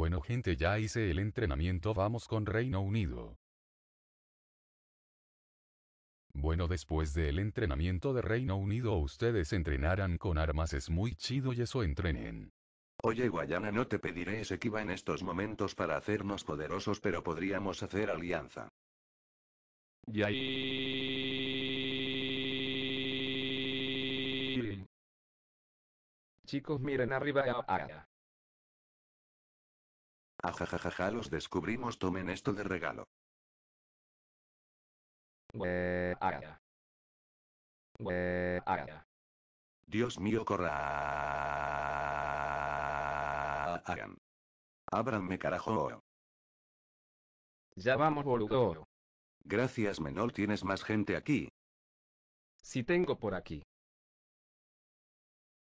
Bueno gente ya hice el entrenamiento vamos con Reino Unido. Bueno después del entrenamiento de Reino Unido ustedes entrenarán con armas es muy chido y eso entrenen. Oye Guayana no te pediré ese Kiva en estos momentos para hacernos poderosos pero podríamos hacer alianza. ahí Chicos miren arriba. Ajajajaja, los descubrimos, tomen esto de regalo. Dios mío, corra. Ábranme, carajo. Ya vamos, boludo. Gracias, Menor, tienes más gente aquí. Si tengo por aquí.